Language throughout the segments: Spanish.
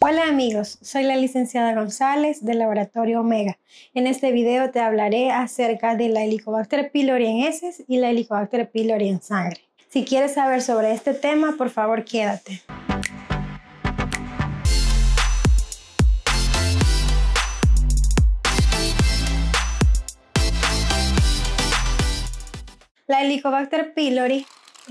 Hola amigos, soy la licenciada González del Laboratorio Omega. En este video te hablaré acerca de la Helicobacter pylori en heces y la Helicobacter pylori en sangre. Si quieres saber sobre este tema, por favor quédate. La Helicobacter pylori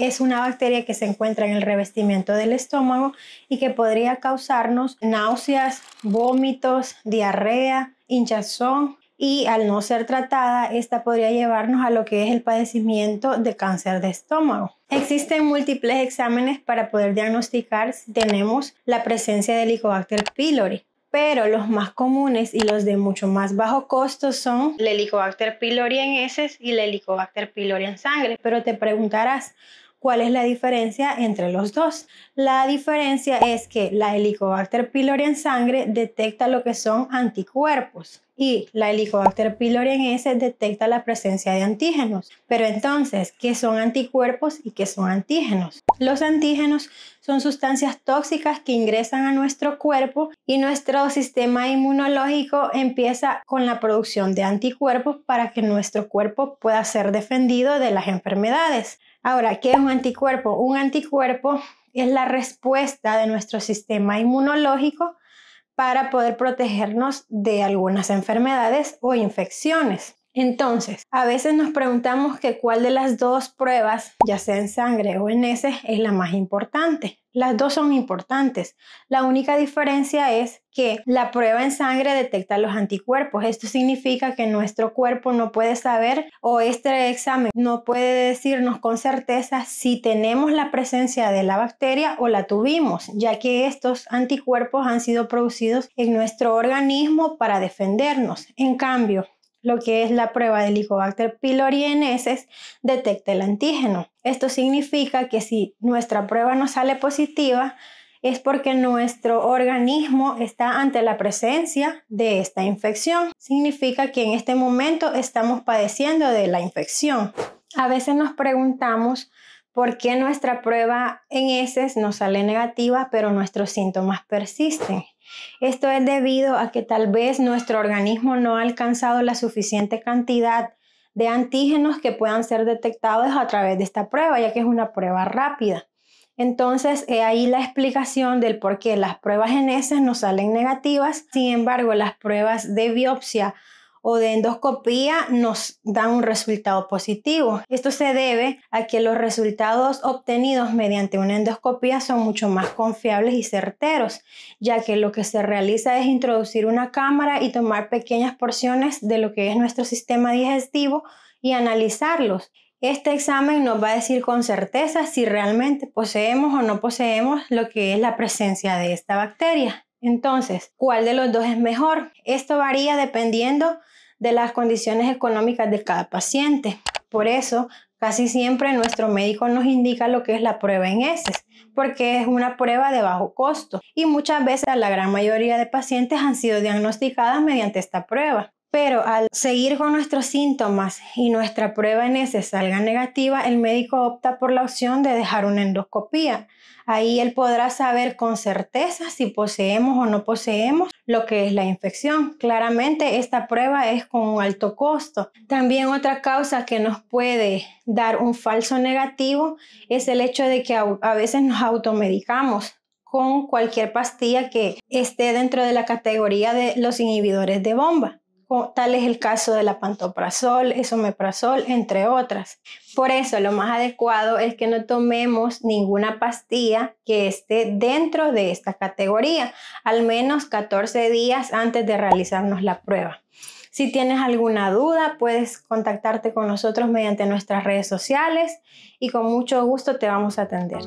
es una bacteria que se encuentra en el revestimiento del estómago y que podría causarnos náuseas, vómitos, diarrea, hinchazón y al no ser tratada, esta podría llevarnos a lo que es el padecimiento de cáncer de estómago. Existen múltiples exámenes para poder diagnosticar si tenemos la presencia de Helicobacter pylori pero los más comunes y los de mucho más bajo costo son el Helicobacter pylori en heces y el Helicobacter pylori en sangre. Pero te preguntarás, ¿Cuál es la diferencia entre los dos? La diferencia es que la Helicobacter pylori en sangre detecta lo que son anticuerpos y la Helicobacter pylori en S detecta la presencia de antígenos. Pero entonces, ¿qué son anticuerpos y qué son antígenos? Los antígenos son sustancias tóxicas que ingresan a nuestro cuerpo y nuestro sistema inmunológico empieza con la producción de anticuerpos para que nuestro cuerpo pueda ser defendido de las enfermedades. Ahora, ¿qué es un anticuerpo? Un anticuerpo es la respuesta de nuestro sistema inmunológico para poder protegernos de algunas enfermedades o infecciones. Entonces, a veces nos preguntamos que cuál de las dos pruebas, ya sea en sangre o en heces, es la más importante. Las dos son importantes. La única diferencia es que la prueba en sangre detecta los anticuerpos. Esto significa que nuestro cuerpo no puede saber o este examen no puede decirnos con certeza si tenemos la presencia de la bacteria o la tuvimos, ya que estos anticuerpos han sido producidos en nuestro organismo para defendernos. En cambio, lo que es la prueba del Helicobacter pylori en detecta el antígeno. Esto significa que si nuestra prueba no sale positiva, es porque nuestro organismo está ante la presencia de esta infección. Significa que en este momento estamos padeciendo de la infección. A veces nos preguntamos por qué nuestra prueba en heces nos sale negativa, pero nuestros síntomas persisten. Esto es debido a que tal vez nuestro organismo no ha alcanzado la suficiente cantidad de antígenos que puedan ser detectados a través de esta prueba, ya que es una prueba rápida. Entonces, ahí la explicación del por qué las pruebas en heces no salen negativas, sin embargo, las pruebas de biopsia o de endoscopía nos dan un resultado positivo. Esto se debe a que los resultados obtenidos mediante una endoscopía son mucho más confiables y certeros, ya que lo que se realiza es introducir una cámara y tomar pequeñas porciones de lo que es nuestro sistema digestivo y analizarlos. Este examen nos va a decir con certeza si realmente poseemos o no poseemos lo que es la presencia de esta bacteria. Entonces, ¿cuál de los dos es mejor? Esto varía dependiendo de las condiciones económicas de cada paciente. Por eso, casi siempre nuestro médico nos indica lo que es la prueba en heces, porque es una prueba de bajo costo y muchas veces la gran mayoría de pacientes han sido diagnosticadas mediante esta prueba. Pero al seguir con nuestros síntomas y nuestra prueba en ese salga negativa, el médico opta por la opción de dejar una endoscopía. Ahí él podrá saber con certeza si poseemos o no poseemos lo que es la infección. Claramente esta prueba es con un alto costo. También otra causa que nos puede dar un falso negativo es el hecho de que a veces nos automedicamos con cualquier pastilla que esté dentro de la categoría de los inhibidores de bomba. Tal es el caso de la pantoprazol, esomeprazol, entre otras. Por eso lo más adecuado es que no tomemos ninguna pastilla que esté dentro de esta categoría, al menos 14 días antes de realizarnos la prueba. Si tienes alguna duda, puedes contactarte con nosotros mediante nuestras redes sociales y con mucho gusto te vamos a atender.